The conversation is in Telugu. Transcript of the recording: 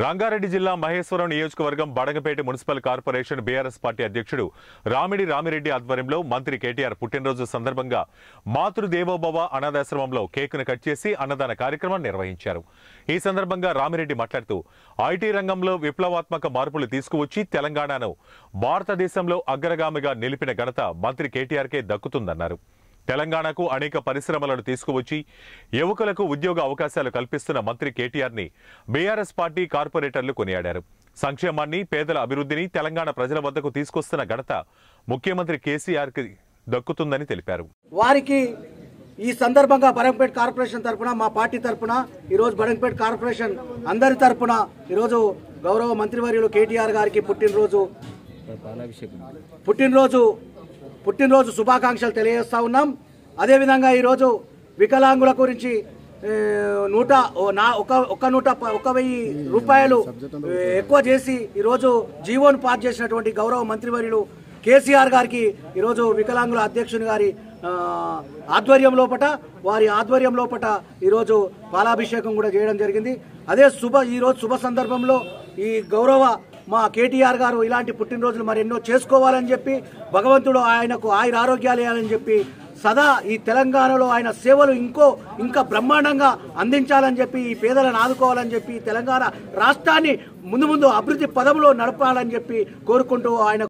రంగారెడ్డి జిల్లా మహేశ్వరం నియోజకవర్గం Badagapet municipal corporation BRS party అధ్యక్షుడు రామిడి రామిరెడ్డి ఆధ్వర్యంలో మంత్రి కేటీఆర్ పుట్టినరోజు సందర్భంగా మాతృదేవోభవ అనాథాశ్రమంలో కేకును కట్ చేసి అన్నదాన కార్యక్రమం నిర్వహించారు ఈ సందర్భంగా రామిరెడ్డి మాట్లాడుతూ ఐటీ రంగంలో విప్లవాత్మక మార్పులు తీసుకువచ్చి తెలంగాణను భారతదేశంలో అగ్రగామిగా నిలిపిన ఘనత మంత్రి కేటీఆర్కే దక్కుతుందన్నారు తెలంగాణకు అనేక పరిశ్రమలను తీసుకువచ్చి యువకులకు ఉద్యోగ అవకాశాలు కల్పిస్తున్న మంత్రి కేటీఆర్ని బీఆర్ఎస్ పార్టీ కార్పొరేటర్లు కొనియాడారు సంక్షేమాన్ని పేదల అభివృద్ధిని తెలంగాణ ప్రజల వద్దకు తీసుకొస్తున్న ఘనత ముఖ్యమంత్రి కేసీఆర్కి దక్కుతుందని తెలిపారు వారికి ఈ సందర్భంగా బడంపేట్ కార్పొరేషన్ తరఫున మా పార్టీ తరఫున ఈరోజు బడంపేట్ కార్పొరేషన్ అందరి తరఫున ఈరోజు గౌరవ మంత్రివర్యులు కేటీఆర్ గారికి పుట్టినరోజు పుట్టినరోజు పుట్టినరోజు శుభాకాంక్షలు తెలియజేస్తూ ఉన్నాం అదేవిధంగా ఈరోజు వికలాంగుల గురించి నూట నా ఒక ఒక నూట ఒక వెయ్యి రూపాయలు ఎక్కువ చేసి ఈరోజు జీవోను పాస్ చేసినటువంటి గౌరవ మంత్రివర్యులు కేసీఆర్ గారికి ఈరోజు వికలాంగుల అధ్యక్షుని గారి ఆధ్వర్యం లోపట వారి ఆధ్వర్యం లోపట ఈరోజు పాలాభిషేకం కూడా చేయడం జరిగింది అదే శుభ ఈరోజు శుభ సందర్భంలో ఈ గౌరవ మా కేటీఆర్ గారు ఇలాంటి పుట్టినరోజులు మరి ఎన్నో చేసుకోవాలని చెప్పి భగవంతుడు ఆయనకు ఆయుర ఆరోగ్యాలు ఇవ్వాలని చెప్పి సదా ఈ తెలంగాణలో ఆయన సేవలు ఇంకో ఇంకా బ్రహ్మాండంగా అందించాలని చెప్పి ఈ పేదలను ఆదుకోవాలని చెప్పి తెలంగాణ రాష్ట్రాన్ని ముందు ముందు అభివృద్ధి పదంలో నడపాలని చెప్పి కోరుకుంటూ ఆయన